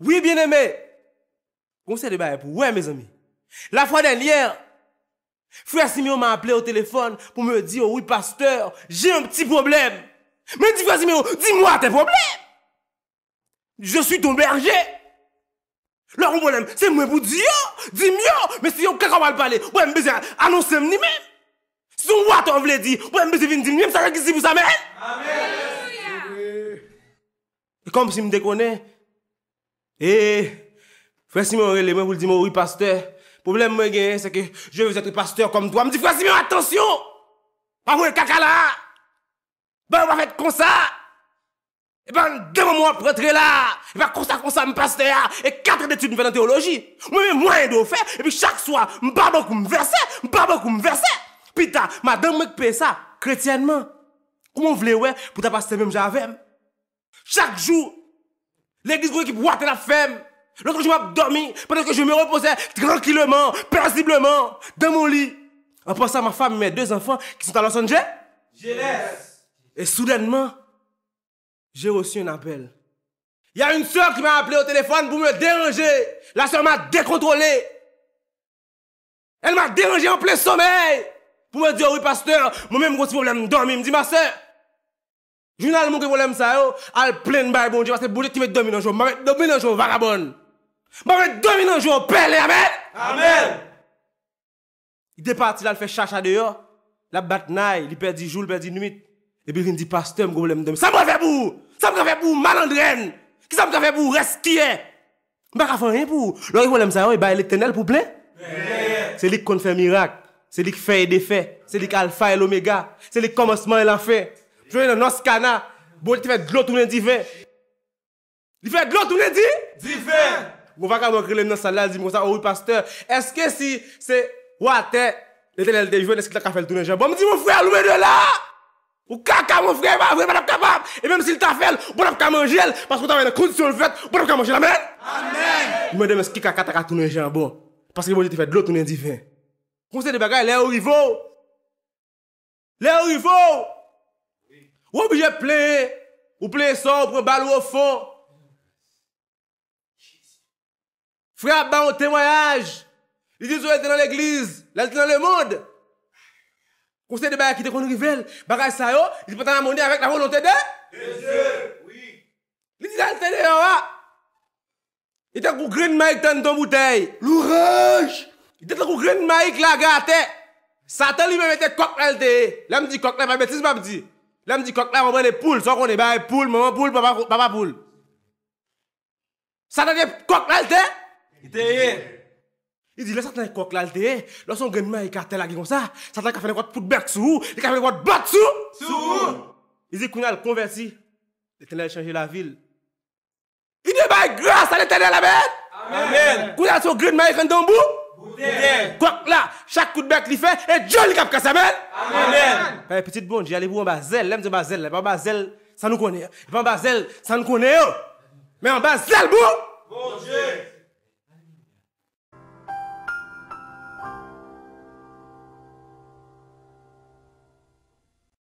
Oui, bien-aimé. Kounse de baye pou wè, mè zèmi. La fwa den lèyèr, fwa Simyo m'a aple ou tèlefon pou mè di ou, oui, pasteur, jè un pti probleme. Mè di fwa Simyo, di mwa te probleme. Je sou ton berje. Lò pou mwenem, se mwen pou di yo, di myo. Mè si yo kakawal pale, wè mbeze anonsèm ni mèf. Se mwen wè ton vle di, wè mbeze vin di mèf, sa rèkisi pou sa mèf. Amen. Kounse mdè konè, E, fwesi mwen rele mwen wou li di mwen wou yi pasteur. Poblèm mwen genye se ke jwè vè zètri pasteur kom dwa. Mdi fwesi mwen, atensyon! A wè kakala! Mwen wè fèt konsa! E pè mwen demè mwen prètre la! E pè konsa konsa mwen pasteur! E katre deti mwen fè nan teologi! Mwen mè mwen yè do fè! E pi chak swa mwen barbo kwen mwen verse! Mwen barbo kwen mwen verse! Pita, mwen adan mwen kpe sa! Kretyenman! Kou mwen vle wè pouta pasteur mwen javem! Chak L'église qui boitait la femme. L'autre jour, je dormi pendant que je me reposais tranquillement, paisiblement, dans mon lit. En pensant à ma femme et mes deux enfants qui sont à Los Angeles. Jeunesse. Et soudainement, j'ai reçu un appel. Il y a une soeur qui m'a appelé au téléphone pour me déranger. La soeur m'a décontrôlé. Elle m'a dérangé en plein sommeil. Pour me dire, oui, pasteur, moi-même, gros problème, dormir. Me dit, ma soeur, Jounal moun ki wolem sa yo, al plen baye bon diwa se bouje ki ve dominon jo. Marek dominon jo, varabon! Marek dominon jo, pel e amel! Amel! I de parti la fe chacha de yo. La bat naye, li pe di joul, pe di nuit. E bi rin di paste moun ki wolem dominon. Sa mwen fe pou! Sa mwen fe pou, malandren! Ki sa mwen fe pou, reskye! Mwen ka fwen rin pou. Loi wolem sa yo, e baye lèk tenel pou plen. Se lik kon fè mirak. Se lik fè yè defè. Se lik alfa yè l'omega. Se lik komosman yè la fè. Jwenye nan nons kana, boj te fè oh bon, glot ou nen divè. Li fè glot ou nen divè? Divè! Mwen vaka mwen krelèm nan salal, di mwen sa, owi, pasteur, eske si se wate, lè tè lè lè lè lè, jwenye, neske ta kafèl ou nen jè, bomdi mwen fwè alwè de la! Ou kaka mwen fwè, mwen mwen mwen mwen mwen mwen mwen, e mèm si li ta fèl, bon apkwa mwen jèl, paskwa ta mwen konjou lwet, bon apkwa mwen jèl, amè! Amen! Mwen dem Ou obje pleye, ou pleye sompre, ou prebal ou ou fon. Frap ba ou temoyaj. Li di sou ete nan l'eglize, la ete nan le monde. Konsey de bayakite kon rivel, bagaj sayo, li patan la mouni avèk la voun lontede. Le die lantede yon a. I te kou grin mayik tan ton bouteille. Lou rej! I te kou grin mayik la gate. Satan li mèm ete kok lalde. La mèm di kok lalde, la mèm etis mèm di. Là, me dit coq là, on prend les poules. Soit qu'on est bah, poule, maman poule, papa, papa poule. Ça t'a coq là, il était. Il dit, là, ça t'a coq là, il était. Là, son gagne maille cartel là, comme ça. Ça t'a fait une cote pour bec sous. Il a fait une cote bat sous. Sous. Il dit, qu'on a le converti. L'éternel a changé la ville. Il dit, bah, grâce à l'éternel, bête. Amen. Qu'on a son gagne maille en d'un bout. Gwak la, chak koutbèk li fè, e Djo li kap ka sa mèl! Petite bonji, ale pou an bazèl, an bazèl sa nou konè, an bazèl sa nou konè yo! Oh. Mè an bazèl bou! Bonji!